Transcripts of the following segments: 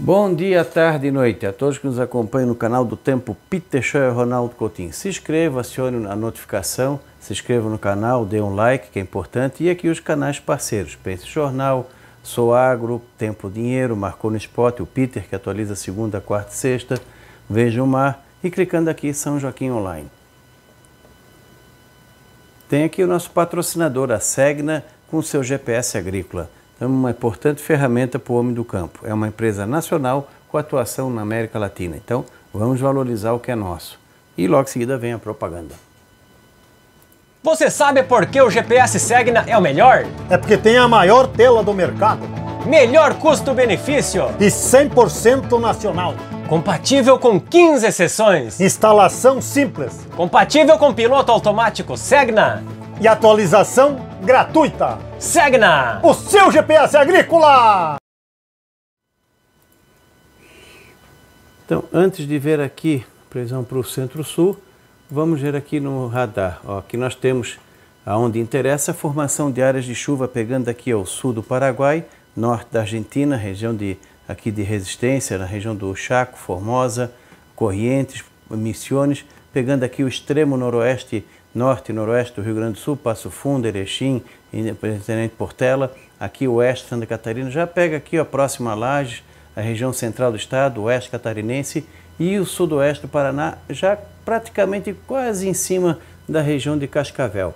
Bom dia, tarde e noite a todos que nos acompanham no canal do Tempo Peter Show Ronaldo Coutinho. Se inscreva, acione a notificação, se inscreva no canal, dê um like que é importante e aqui os canais parceiros, Pense Jornal, Sou Agro, Tempo Dinheiro, Marcou no Esporte, o Peter que atualiza segunda, quarta e sexta, Veja o Mar e clicando aqui São Joaquim Online. Tem aqui o nosso patrocinador, a Segna, com seu GPS agrícola é uma importante ferramenta para o homem do campo. É uma empresa nacional com atuação na América Latina. Então, vamos valorizar o que é nosso. E logo em seguida vem a propaganda. Você sabe por que o GPS Segna é o melhor? É porque tem a maior tela do mercado. Melhor custo-benefício. E 100% nacional. Compatível com 15 sessões. Instalação simples. Compatível com piloto automático Segna. E atualização gratuita. Segna, o seu GPS é agrícola! Então, antes de ver aqui previsão para o centro-sul, vamos ver aqui no radar. Ó, aqui nós temos, aonde interessa, a formação de áreas de chuva pegando aqui ao sul do Paraguai, norte da Argentina, região de, aqui de Resistência, na região do Chaco, Formosa, Corrientes, Missões, pegando aqui o extremo noroeste norte e noroeste do Rio Grande do Sul, Passo Fundo, Erechim, Presidente Portela, aqui oeste Santa Catarina, já pega aqui a próxima laje, a região central do estado, oeste catarinense e o sudoeste do Paraná, já praticamente quase em cima da região de Cascavel.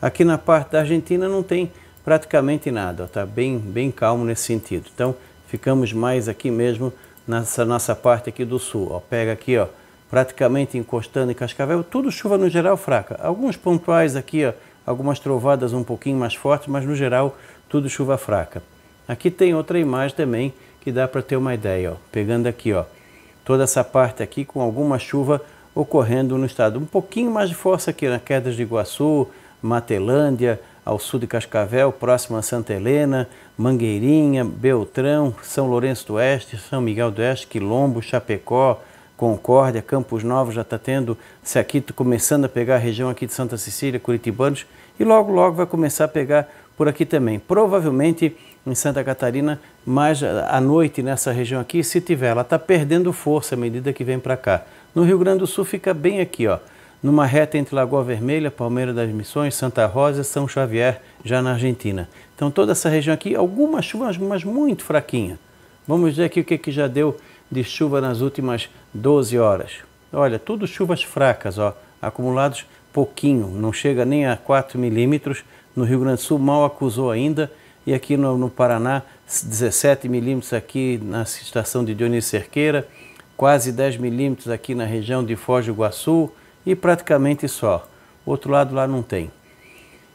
Aqui na parte da Argentina não tem praticamente nada, está bem, bem calmo nesse sentido. Então ficamos mais aqui mesmo nessa nossa parte aqui do sul. Ó. Pega aqui ó, praticamente encostando em Cascavel, tudo chuva no geral fraca. Alguns pontuais aqui, ó, algumas trovadas um pouquinho mais fortes, mas no geral tudo chuva fraca. Aqui tem outra imagem também que dá para ter uma ideia, ó. pegando aqui, ó, toda essa parte aqui com alguma chuva ocorrendo no estado. Um pouquinho mais de força aqui na né? quedas de Iguaçu, Matelândia, ao sul de Cascavel, próximo a Santa Helena, Mangueirinha, Beltrão, São Lourenço do Oeste, São Miguel do Oeste, Quilombo, Chapecó, Concórdia, Campos Novos já está tendo, se aqui tá começando a pegar a região aqui de Santa Cecília, Curitibanos, e logo, logo vai começar a pegar por aqui também. Provavelmente em Santa Catarina, mais à noite nessa região aqui, se tiver, ela está perdendo força à medida que vem para cá. No Rio Grande do Sul fica bem aqui, ó, numa reta entre Lagoa Vermelha, Palmeira das Missões, Santa Rosa, São Xavier, já na Argentina. Então toda essa região aqui, algumas chuvas, mas muito fraquinha. Vamos ver aqui o que, que já deu de chuva nas últimas 12 horas. Olha, tudo chuvas fracas, ó, acumulados pouquinho, não chega nem a 4 milímetros. No Rio Grande do Sul mal acusou ainda e aqui no, no Paraná 17 milímetros aqui na estação de Dionísio Cerqueira, quase 10 milímetros aqui na região de Foz do Iguaçu e praticamente só. Outro lado lá não tem.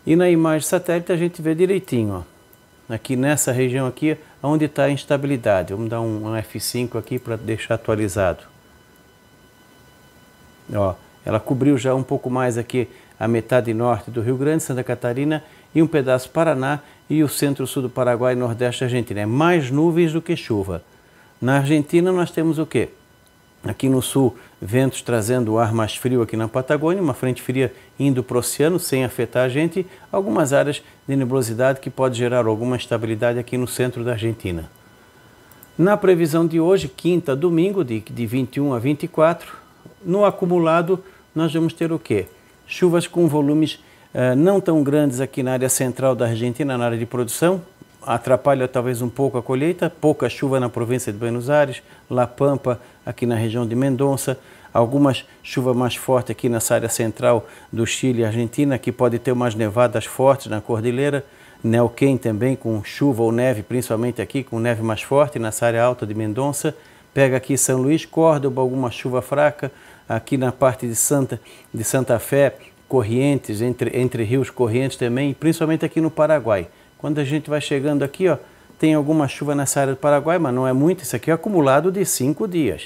E na imagem satélite a gente vê direitinho, ó. Aqui nessa região aqui onde está a instabilidade. Vamos dar um, F5 aqui para deixar atualizado. Ó, ela cobriu já um pouco mais aqui a metade norte do Rio Grande, Santa Catarina e um pedaço Paraná e o centro-sul do Paraguai e nordeste da Argentina. É mais nuvens do que chuva. Na Argentina nós temos o quê? Aqui no sul, ventos trazendo o ar mais frio aqui na Patagônia, uma frente fria indo para o oceano sem afetar a gente, algumas áreas de nebulosidade que pode gerar alguma estabilidade aqui no centro da Argentina. Na previsão de hoje, quinta, domingo, de, de 21 a 24, no acumulado nós vamos ter o quê? Chuvas com volumes eh, não tão grandes aqui na área central da Argentina, na área de produção, atrapalha talvez um pouco a colheita, pouca chuva na província de Buenos Aires, La Pampa, aqui na região de Mendonça, algumas chuva mais forte aqui nessa área central do Chile e Argentina, que pode ter umas nevadas fortes na cordilheira, Neuquén também com chuva ou neve, principalmente aqui com neve mais forte nessa área alta de Mendonça, pega aqui São Luís, Córdoba, alguma chuva fraca, aqui na parte de Santa, de Santa Fé, Corrientes, entre, entre rios Corrientes também, principalmente aqui no Paraguai. Quando a gente vai chegando aqui, ó, tem alguma chuva nessa área do Paraguai, mas não é muito. Isso aqui é acumulado de cinco dias.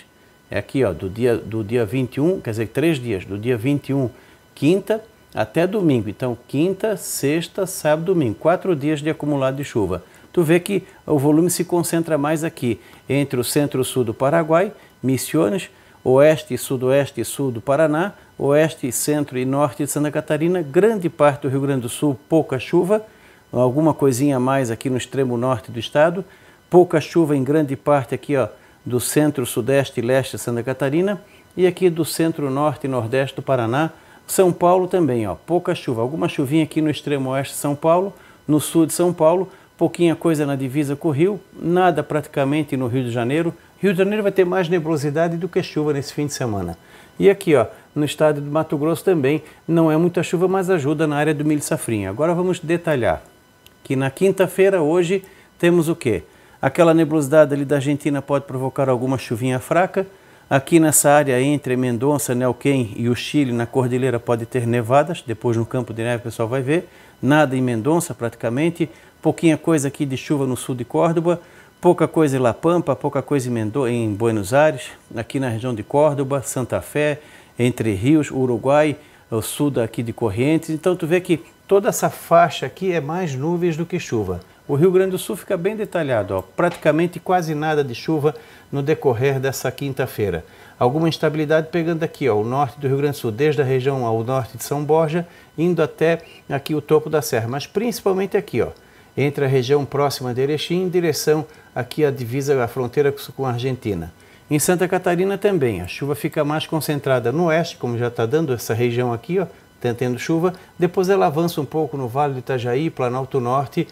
É aqui, ó, do dia, do dia 21, quer dizer, três dias, do dia 21, quinta, até domingo. Então, quinta, sexta, sábado, domingo. Quatro dias de acumulado de chuva. Tu vê que o volume se concentra mais aqui, entre o centro-sul do Paraguai, Misiones, oeste, sudoeste e sul do Paraná, oeste, centro e norte de Santa Catarina, grande parte do Rio Grande do Sul, pouca chuva, alguma coisinha a mais aqui no extremo norte do estado, pouca chuva em grande parte aqui ó, do centro, sudeste e leste de Santa Catarina e aqui do centro, norte e nordeste do Paraná. São Paulo também, ó, pouca chuva, alguma chuvinha aqui no extremo oeste de São Paulo, no sul de São Paulo, pouquinha coisa na divisa com o Rio, nada praticamente no Rio de Janeiro. Rio de Janeiro vai ter mais nebulosidade do que chuva nesse fim de semana. E aqui, ó, no estado do Mato Grosso também, não é muita chuva, mas ajuda na área do milho safrinha. Agora vamos detalhar que na quinta-feira, hoje, temos o quê? Aquela nebulosidade ali da Argentina pode provocar alguma chuvinha fraca. Aqui nessa área entre Mendonça, Neuquén e o Chile, na cordilheira, pode ter nevadas. Depois no campo de neve o pessoal vai ver. Nada em Mendonça praticamente. Pouquinha coisa aqui de chuva no sul de Córdoba. Pouca coisa em La Pampa, pouca coisa em, Mendo em Buenos Aires. Aqui na região de Córdoba, Santa Fé, entre Rios, Uruguai. É o sul daqui de Correntes. Então tu vê que toda essa faixa aqui é mais nuvens do que chuva. O Rio Grande do Sul fica bem detalhado, ó, praticamente quase nada de chuva no decorrer dessa quinta-feira. Alguma instabilidade pegando aqui ó, o norte do Rio Grande do Sul, desde a região ao norte de São Borja, indo até aqui o topo da serra, mas principalmente aqui, ó, entre a região próxima de Erechim em direção aqui à divisa, à fronteira com a Argentina. Em Santa Catarina também, a chuva fica mais concentrada no oeste, como já está dando essa região aqui, ó, tá tendo chuva. Depois ela avança um pouco no Vale do Itajaí, Planalto Norte,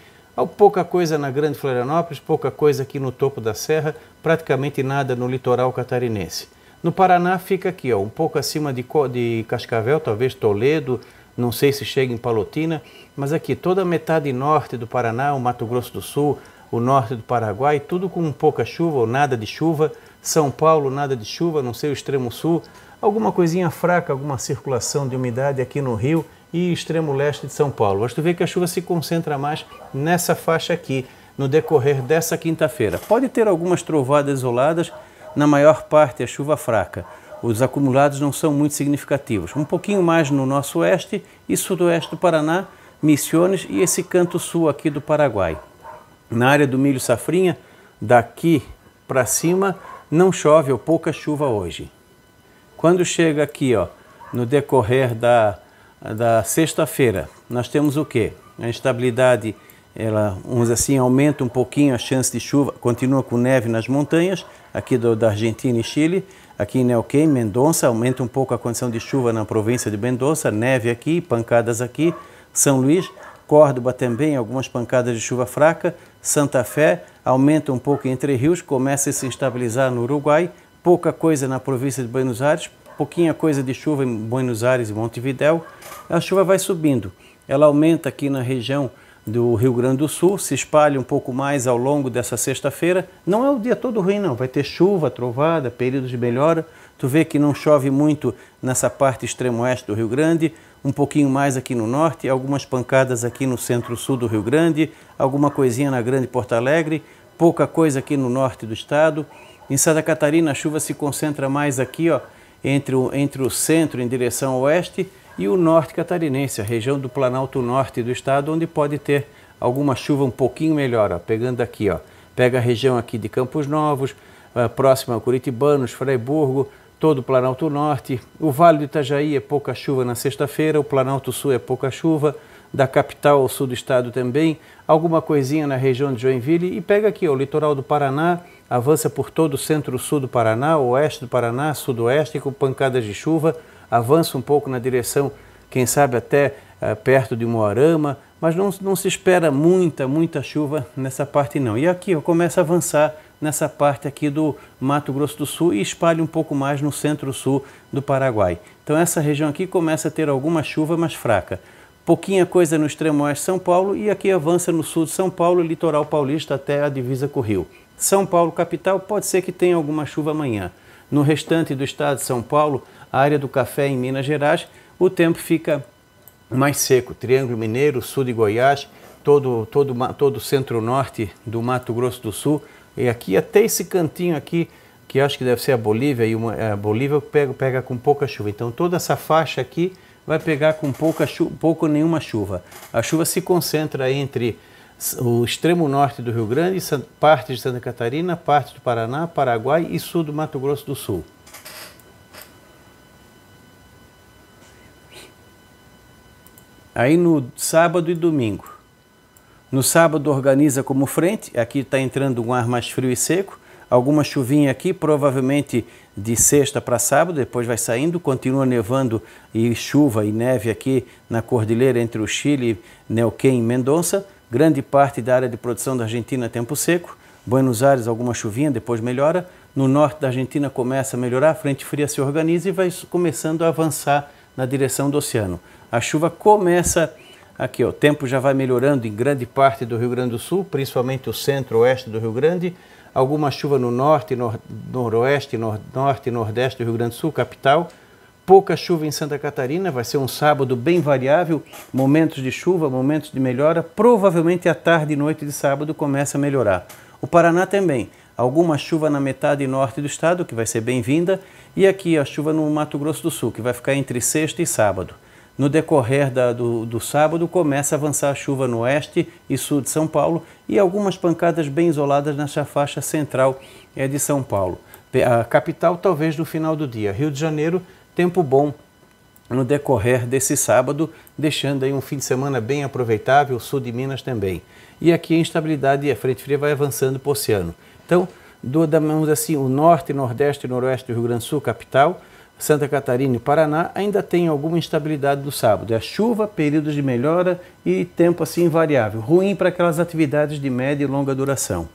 pouca coisa na Grande Florianópolis, pouca coisa aqui no topo da serra, praticamente nada no litoral catarinense. No Paraná fica aqui, ó, um pouco acima de, de Cascavel, talvez Toledo, não sei se chega em Palotina, mas aqui toda a metade norte do Paraná, o Mato Grosso do Sul, o norte do Paraguai, tudo com pouca chuva ou nada de chuva, são Paulo, nada de chuva, não sei o extremo sul, alguma coisinha fraca, alguma circulação de umidade aqui no Rio e extremo leste de São Paulo. Mas tu vê que a chuva se concentra mais nessa faixa aqui, no decorrer dessa quinta-feira. Pode ter algumas trovadas isoladas, na maior parte a é chuva fraca. Os acumulados não são muito significativos. Um pouquinho mais no nosso oeste e sudoeste do Paraná, Missiones e esse canto sul aqui do Paraguai. Na área do milho safrinha, daqui para cima, não chove ou pouca chuva hoje. Quando chega aqui, ó, no decorrer da, da sexta-feira, nós temos o quê? A instabilidade, ela, uns assim, aumenta um pouquinho a chance de chuva, continua com neve nas montanhas, aqui do, da Argentina e Chile, aqui em Neuquén, Mendonça, aumenta um pouco a condição de chuva na província de Mendonça, neve aqui, pancadas aqui, São Luís, Córdoba também, algumas pancadas de chuva fraca, Santa Fé, aumenta um pouco Entre Rios, começa a se estabilizar no Uruguai, pouca coisa na província de Buenos Aires, pouquinha coisa de chuva em Buenos Aires e Montevidéu. A chuva vai subindo, ela aumenta aqui na região do Rio Grande do Sul, se espalha um pouco mais ao longo dessa sexta-feira. Não é o dia todo ruim, não. Vai ter chuva, trovada, períodos de melhora. Tu vê que não chove muito nessa parte extremo-oeste do Rio Grande, um pouquinho mais aqui no norte, algumas pancadas aqui no centro-sul do Rio Grande, alguma coisinha na Grande Porto Alegre, pouca coisa aqui no norte do estado. Em Santa Catarina a chuva se concentra mais aqui, ó, entre o, entre o centro em direção ao oeste e o norte catarinense, a região do Planalto Norte do estado, onde pode ter alguma chuva um pouquinho melhor, ó, pegando aqui, ó. Pega a região aqui de Campos Novos, ah, próxima a Curitibanos, Freiburgo, todo o Planalto Norte. O Vale do Itajaí é pouca chuva na sexta-feira, o Planalto Sul é pouca chuva, da capital ao sul do estado também, alguma coisinha na região de Joinville e pega aqui ó, o litoral do Paraná, avança por todo o centro-sul do Paraná, oeste do Paraná, sudoeste, com pancadas de chuva, avança um pouco na direção, quem sabe até eh, perto de Moarama, mas não, não se espera muita, muita chuva nessa parte não. E aqui eu começo a avançar nessa parte aqui do Mato Grosso do Sul e espalha um pouco mais no centro-sul do Paraguai. Então essa região aqui começa a ter alguma chuva, mas fraca. Pouquinha coisa no extremo oeste de São Paulo e aqui avança no sul de São Paulo, litoral paulista até a divisa com o Rio. São Paulo, capital, pode ser que tenha alguma chuva amanhã. No restante do estado de São Paulo, a área do café em Minas Gerais, o tempo fica mais seco, Triângulo Mineiro, sul de Goiás, todo todo todo o centro-norte do Mato Grosso do Sul e aqui até esse cantinho aqui que acho que deve ser a Bolívia e uma, é, a Bolívia pega pega com pouca chuva. Então toda essa faixa aqui vai pegar com pouca chuva, pouco nenhuma chuva. A chuva se concentra entre o extremo norte do Rio Grande, parte de Santa Catarina, parte do Paraná, Paraguai e sul do Mato Grosso do Sul. Aí no sábado e domingo. No sábado organiza como frente, aqui está entrando um ar mais frio e seco, alguma chuvinha aqui, provavelmente de sexta para sábado, depois vai saindo, continua nevando e chuva e neve aqui na cordilheira entre o Chile, Neuquén e Mendonça, grande parte da área de produção da Argentina é tempo seco, Buenos Aires alguma chuvinha, depois melhora, no norte da Argentina começa a melhorar, a frente fria se organiza e vai começando a avançar na direção do oceano a chuva começa aqui, ó, o tempo já vai melhorando em grande parte do Rio Grande do Sul, principalmente o centro-oeste do Rio Grande, alguma chuva no norte, nor, noroeste, nor, norte e nordeste do Rio Grande do Sul, capital, pouca chuva em Santa Catarina, vai ser um sábado bem variável, momentos de chuva, momentos de melhora, provavelmente a tarde e noite de sábado começa a melhorar. O Paraná também, alguma chuva na metade norte do estado, que vai ser bem-vinda, e aqui a chuva no Mato Grosso do Sul, que vai ficar entre sexta e sábado. No decorrer da, do, do, sábado, começa a avançar a chuva no oeste e sul de São Paulo e algumas pancadas bem isoladas nessa faixa central é, de São Paulo. A capital, talvez, no final do dia. Rio de Janeiro, tempo bom no decorrer desse sábado, deixando aí um fim de semana bem aproveitável, sul de Minas também. E aqui a instabilidade e a frente fria vai avançando para o oceano. Então, do, assim, o norte, nordeste e noroeste do Rio Grande do Sul, capital, Santa Catarina e Paraná ainda tem alguma instabilidade do sábado. É chuva, períodos de melhora e tempo assim variável, ruim para aquelas atividades de média e longa duração.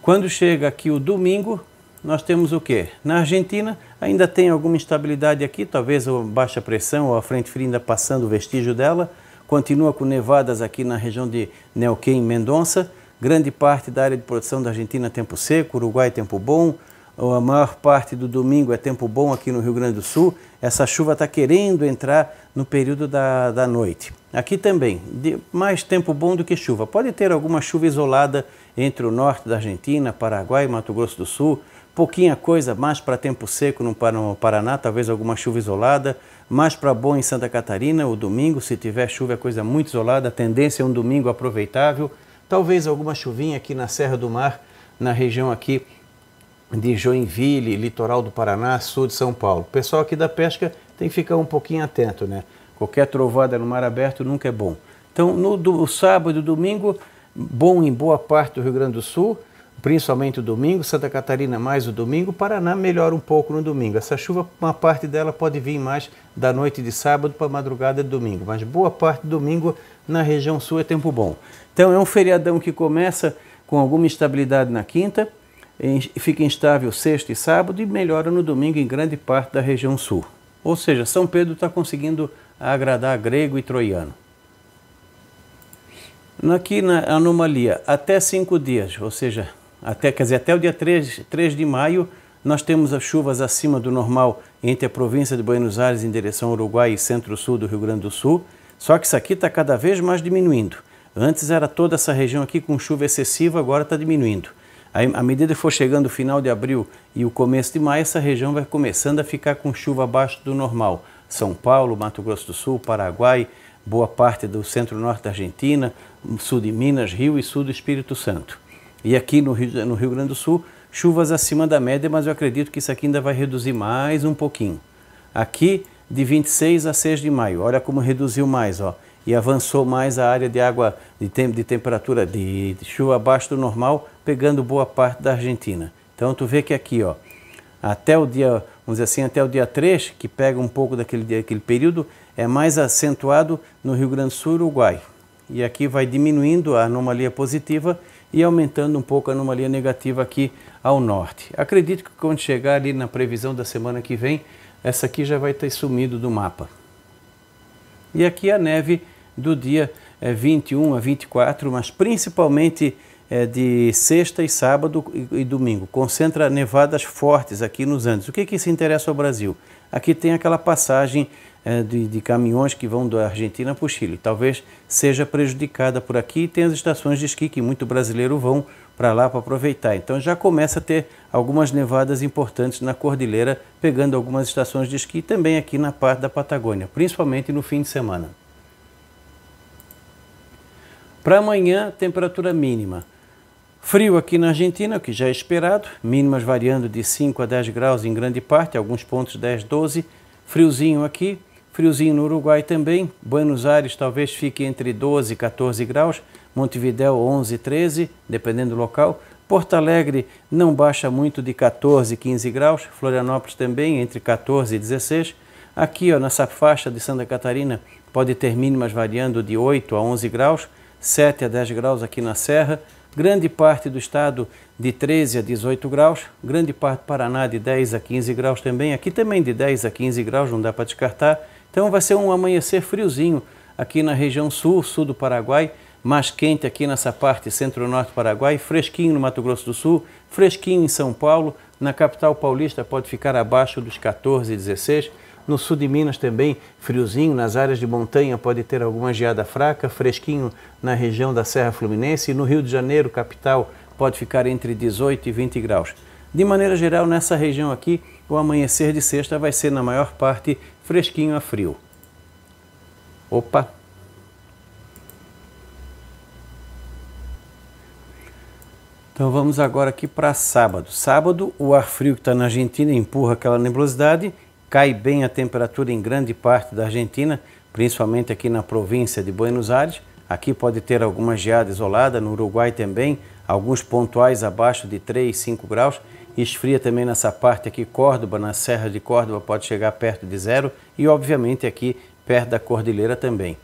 Quando chega aqui o domingo, nós temos o quê? Na Argentina ainda tem alguma instabilidade aqui, talvez a baixa pressão ou a frente fria ainda passando o vestígio dela. Continua com nevadas aqui na região de Neuquén e Mendonça. Grande parte da área de produção da Argentina tempo seco, Uruguai tempo bom, a maior parte do domingo é tempo bom aqui no Rio Grande do Sul, essa chuva está querendo entrar no período da, da noite. Aqui também, de, mais tempo bom do que chuva. Pode ter alguma chuva isolada entre o norte da Argentina, Paraguai e Mato Grosso do Sul, pouquinha coisa mais para tempo seco no Paraná, talvez alguma chuva isolada, mais para bom em Santa Catarina, o domingo, se tiver chuva é coisa muito isolada, a tendência é um domingo aproveitável, talvez alguma chuvinha aqui na Serra do Mar, na região aqui de Joinville, litoral do Paraná, sul de São Paulo. O pessoal aqui da pesca tem que ficar um pouquinho atento, né? Qualquer trovada no mar aberto nunca é bom. Então, no do, sábado e domingo, bom em boa parte do Rio Grande do Sul, principalmente o domingo, Santa Catarina mais o domingo, Paraná melhora um pouco no domingo. Essa chuva, uma parte dela pode vir mais da noite de sábado para madrugada de domingo, mas boa parte do domingo na região sul é tempo bom. Então, é um feriadão que começa com alguma instabilidade na quinta, fica instável sexta e sábado e melhora no domingo em grande parte da região sul. Ou seja, São Pedro está conseguindo agradar grego e troiano. Aqui na anomalia, até cinco dias, ou seja, até, quer dizer, até o dia 3, 3 de maio, nós temos as chuvas acima do normal entre a província de Buenos Aires em direção ao Uruguai e centro-sul do Rio Grande do Sul. Só que isso aqui está cada vez mais diminuindo. Antes era toda essa região aqui com chuva excessiva, agora está diminuindo à medida que for chegando o final de abril e o começo de maio, essa região vai começando a ficar com chuva abaixo do normal. São Paulo, Mato Grosso do Sul, Paraguai, boa parte do centro-norte da Argentina, sul de Minas, Rio e sul do Espírito Santo. E aqui no Rio, no Rio Grande do Sul, chuvas acima da média, mas eu acredito que isso aqui ainda vai reduzir mais um pouquinho. Aqui, de 26 a 6 de maio, olha como reduziu mais, ó e avançou mais a área de água de, tem, de temperatura de, de chuva abaixo do normal, pegando boa parte da Argentina. Então tu vê que aqui, ó, até o dia, vamos dizer assim, até o dia 3, que pega um pouco daquele, daquele período, é mais acentuado no Rio Grande do Sul e Uruguai. E aqui vai diminuindo a anomalia positiva e aumentando um pouco a anomalia negativa aqui ao norte. Acredito que quando chegar ali na previsão da semana que vem, essa aqui já vai ter sumido do mapa. E aqui a neve do dia 21 eh, a 24, mas principalmente eh, de sexta e sábado e, domingo. Concentra nevadas fortes aqui nos Andes. O que, é que se interessa ao Brasil? Aqui tem aquela passagem eh, de, de, caminhões que vão da Argentina para o Chile. Talvez seja prejudicada por aqui e tem as estações de esqui que muito brasileiro vão para lá para aproveitar. Então já começa a ter algumas nevadas importantes na cordilheira, pegando algumas estações de esqui também aqui na parte da Patagônia, principalmente no fim de semana. Para amanhã, temperatura mínima. Frio aqui na Argentina, o que já é esperado, mínimas variando de 5 a 10 graus em grande parte, alguns pontos 10, 12. Friozinho aqui, friozinho no Uruguai também. Buenos Aires talvez fique entre 12 e 14 graus, Montevideo 11, 13, dependendo do local. Porto Alegre não baixa muito de 14, 15 graus, Florianópolis também entre 14 e 16. Aqui ó, nessa faixa de Santa Catarina pode ter mínimas variando de 8 a 11 graus, 7 a 10 graus aqui na Serra, grande parte do estado de 13 a 18 graus, grande parte do Paraná de 10 a 15 graus também, aqui também de 10 a 15 graus, não dá para descartar. Então vai ser um amanhecer friozinho aqui na região sul, sul do Paraguai, mais quente aqui nessa parte centro-norte do Paraguai, fresquinho no Mato Grosso do Sul, fresquinho em São Paulo, na capital paulista pode ficar abaixo dos 14, 16 no sul de Minas também, friozinho, nas áreas de montanha pode ter alguma geada fraca, fresquinho na região da Serra Fluminense. E no Rio de Janeiro, capital, pode ficar entre 18 e 20 graus. De maneira geral, nessa região aqui, o amanhecer de sexta vai ser, na maior parte, fresquinho a frio. Opa! Então vamos agora aqui para sábado. Sábado, o ar frio que está na Argentina empurra aquela nebulosidade cai bem a temperatura em grande parte da Argentina, principalmente aqui na província de Buenos Aires. Aqui pode ter alguma geada isolada, no Uruguai também, alguns pontuais abaixo de 3, 5 graus. Esfria também nessa parte aqui, Córdoba, na Serra de Córdoba pode chegar perto de zero e, obviamente, aqui perto da Cordilheira também.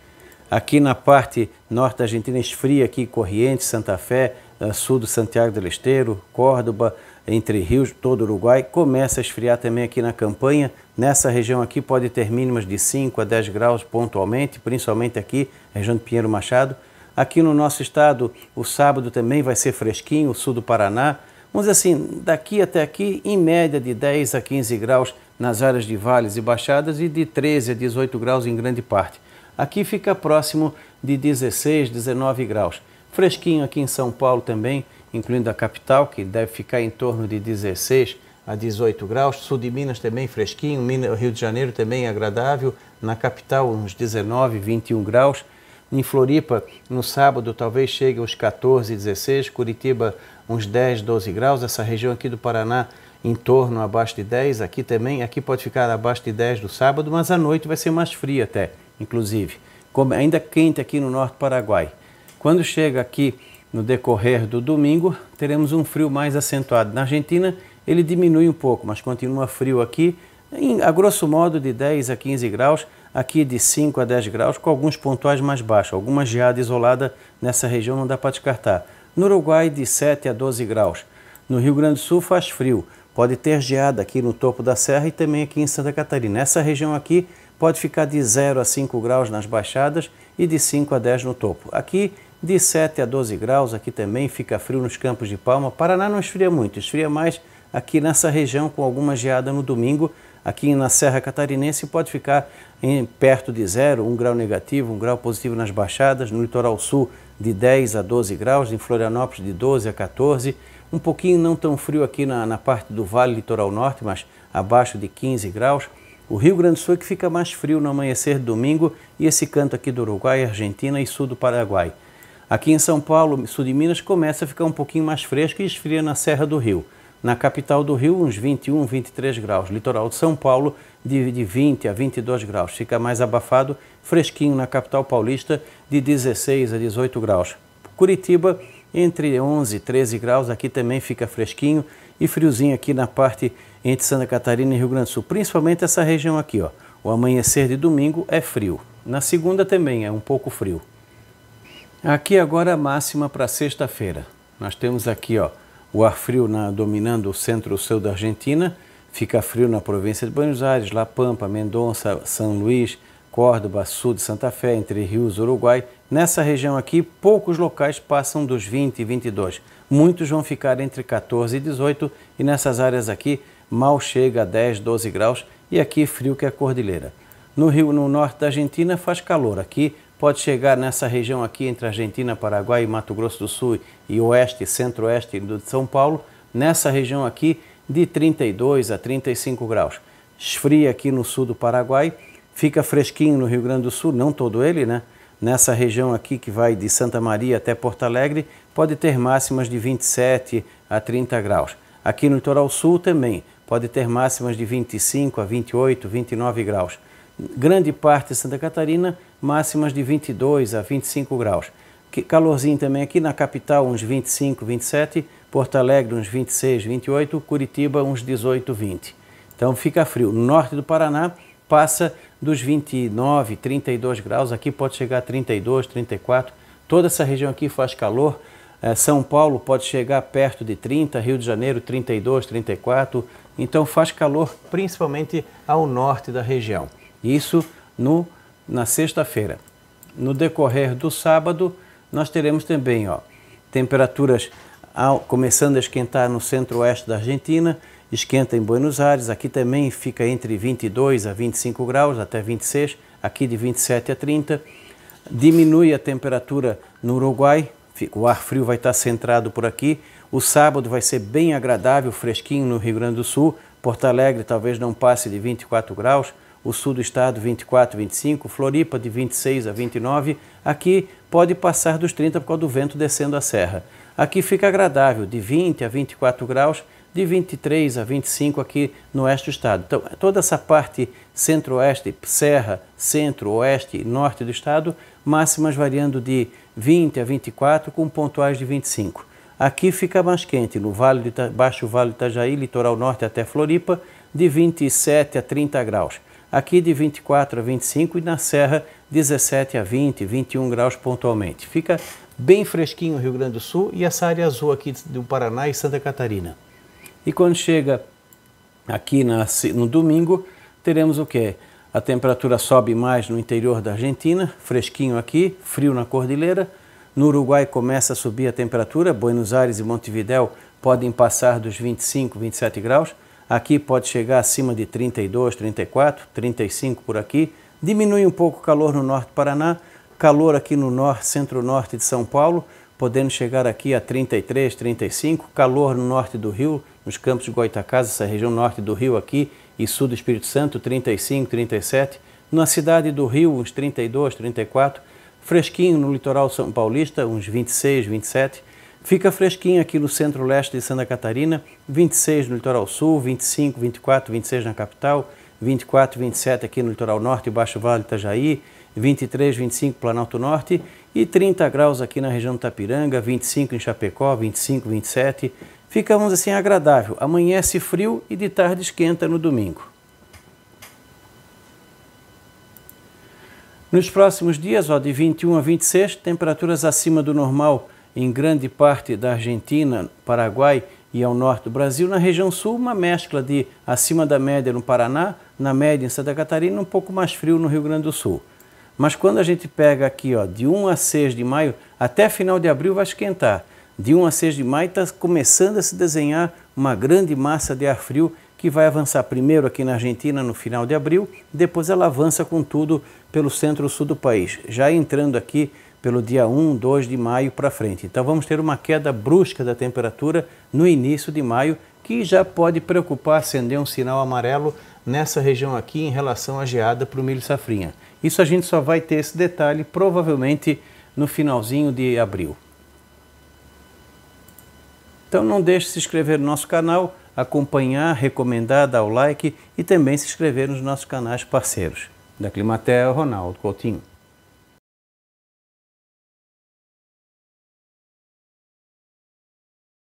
Aqui na parte norte da Argentina esfria aqui, Corrientes, Santa Fé, eh, sul do Santiago del Esteiro, Córdoba, entre rios, todo o Uruguai, começa a esfriar também aqui na campanha. Nessa região aqui pode ter mínimas de 5 a 10 graus pontualmente, principalmente aqui, região de Pinheiro Machado. Aqui no nosso estado, o sábado também vai ser fresquinho, o sul do Paraná. Vamos dizer assim, daqui até aqui, em média de 10 a 15 graus nas áreas de vales e baixadas e de 13 a 18 graus em grande parte. Aqui fica próximo de 16, 19 graus. Fresquinho aqui em São Paulo também, incluindo a capital, que deve ficar em torno de 16 a 18 graus. Sul de Minas também fresquinho, Rio de Janeiro também agradável, na capital uns 19, 21 graus. Em Floripa, no sábado, talvez chegue aos 14, 16, Curitiba uns 10, 12 graus, essa região aqui do Paraná em torno abaixo de 10, aqui também, aqui pode ficar abaixo de 10 do sábado, mas à noite vai ser mais fria até, inclusive, Como ainda quente aqui no norte do Paraguai. Quando chega aqui no decorrer do domingo, teremos um frio mais acentuado. Na Argentina, ele diminui um pouco, mas continua frio aqui, em, a grosso modo de 10 a 15 graus, aqui de 5 a 10 graus, com alguns pontuais mais baixos. Alguma geada isolada nessa região não dá para descartar. No Uruguai, de 7 a 12 graus. No Rio Grande do Sul faz frio, pode ter geada aqui no topo da serra e também aqui em Santa Catarina. Essa região aqui pode ficar de 0 a 5 graus nas baixadas e de 5 a 10 no topo. Aqui de 7 a 12 graus. Aqui também fica frio nos Campos de Palma. Paraná não esfria muito, esfria mais aqui nessa região com alguma geada no domingo. Aqui na Serra Catarinense pode ficar em perto de zero, um grau negativo, um grau positivo nas baixadas, no litoral sul de 10 a 12 graus, em Florianópolis de 12 a 14, um pouquinho não tão frio aqui na, na parte do Vale Litoral Norte, mas abaixo de 15 graus. O Rio Grande do Sul é que fica mais frio no amanhecer de domingo e esse canto aqui do Uruguai, Argentina e sul do Paraguai. Aqui em São Paulo, sul de Minas, começa a ficar um pouquinho mais fresco e esfria na Serra do Rio. Na capital do Rio, uns 21, 23 graus. Litoral de São Paulo, de, de 20 a 22 graus. Fica mais abafado, fresquinho na capital paulista, de 16 a 18 graus. Curitiba, entre 11 e 13 graus. Aqui também fica fresquinho e friozinho aqui na parte entre Santa Catarina e Rio Grande do Sul. Principalmente essa região aqui, ó. O amanhecer de domingo é frio. Na segunda também é um pouco frio. Aqui agora a máxima para sexta-feira. Nós temos aqui ó, o ar frio na, dominando o centro-sul da Argentina, fica frio na província de Buenos Aires, La Pampa, Mendonça, São Luís, Córdoba, sul de Santa Fé, entre Rios, Uruguai. Nessa região aqui, poucos locais passam dos 20 e 22. Muitos vão ficar entre 14 e 18 e nessas áreas aqui mal chega a 10, 12 graus e aqui frio que é a cordilheira. No Rio, no norte da Argentina, faz calor. Aqui pode chegar nessa região aqui entre Argentina, Paraguai, Mato Grosso do Sul e oeste, centro-oeste de São Paulo, nessa região aqui de 32 a 35 graus. Esfria aqui no sul do Paraguai, fica fresquinho no Rio Grande do Sul, não todo ele, né? Nessa região aqui que vai de Santa Maria até Porto Alegre, pode ter máximas de 27 a 30 graus. Aqui no litoral sul também, pode ter máximas de 25 a 28, 29 graus. Grande parte de Santa Catarina máximas de 22 a 25 graus. Que calorzinho também aqui na capital, uns 25, 27, Porto Alegre uns 26, 28, Curitiba uns 18, 20. Então fica frio. No norte do Paraná passa dos 29, 32 graus, aqui pode chegar a 32, 34. Toda essa região aqui faz calor. É, São Paulo pode chegar perto de 30, Rio de Janeiro 32, 34. Então faz calor principalmente ao norte da região. Isso no na sexta-feira. No decorrer do sábado, nós teremos também ó, temperaturas ao, começando a esquentar no centro-oeste da Argentina, esquenta em Buenos Aires, aqui também fica entre 22 a 25 graus, até 26, aqui de 27 a 30. Diminui a temperatura no Uruguai, o ar frio vai estar centrado por aqui. O sábado vai ser bem agradável, fresquinho no Rio Grande do Sul. Porto Alegre talvez não passe de 24 graus, o sul do estado 24, 25, Floripa de 26 a 29, aqui pode passar dos 30 por causa do vento descendo a serra. Aqui fica agradável, de 20 a 24 graus, de 23 a 25 aqui no oeste do estado. Então, toda essa parte centro-oeste, serra, centro-oeste e norte do estado, máximas variando de 20 a 24, com pontuais de 25. Aqui fica mais quente, no vale de Baixo Vale do Itajaí, litoral norte até Floripa, de 27 a 30 graus aqui de 24 a 25 e na Serra 17 a 20, 21 graus pontualmente. Fica bem fresquinho o Rio Grande do Sul e essa área azul aqui do Paraná e Santa Catarina. E quando chega aqui na, no domingo, teremos o quê? A temperatura sobe mais no interior da Argentina, fresquinho aqui, frio na cordilheira. No Uruguai começa a subir a temperatura, Buenos Aires e Montevidéu podem passar dos 25, 27 graus aqui pode chegar acima de 32, 34, 35 por aqui. Diminui um pouco o calor no norte do Paraná, calor aqui no norte, centro-norte de São Paulo, podendo chegar aqui a 33, 35, calor no norte do Rio, nos campos de Goitacazes, essa região norte do Rio aqui e sul do Espírito Santo, 35, 37. Na cidade do Rio, uns 32, 34. Fresquinho no litoral São Paulista, uns 26, 27 Fica fresquinho aqui no centro-leste de Santa Catarina, 26 no litoral sul, 25, 24, 26 na capital, 24, 27 aqui no litoral norte, Baixo Vale Itajaí, 23, 25 Planalto Norte e 30 graus aqui na região do Tapiranga, 25 em Chapecó, 25, 27. Fica, vamos assim, agradável. Amanhece frio e de tarde esquenta no domingo. Nos próximos dias, ó, de 21 a 26, temperaturas acima do normal em grande parte da Argentina, Paraguai e ao norte do Brasil. Na região sul, uma mescla de acima da média no Paraná, na média em Santa Catarina, um pouco mais frio no Rio Grande do Sul. Mas quando a gente pega aqui, ó, de 1 a 6 de maio, até final de abril vai esquentar. De 1 a 6 de maio está começando a se desenhar uma grande massa de ar frio que vai avançar primeiro aqui na Argentina no final de abril, depois ela avança com tudo pelo centro-sul do país, já entrando aqui pelo dia 1, 2 de maio para frente. Então vamos ter uma queda brusca da temperatura no início de maio, que já pode preocupar, acender um sinal amarelo nessa região aqui em relação à geada para o milho safrinha. Isso a gente só vai ter esse detalhe provavelmente no finalzinho de abril. Então não deixe de se inscrever no nosso canal, acompanhar, recomendar, dar o like e também se inscrever nos nossos canais parceiros. Da Climatea, Ronaldo Coutinho.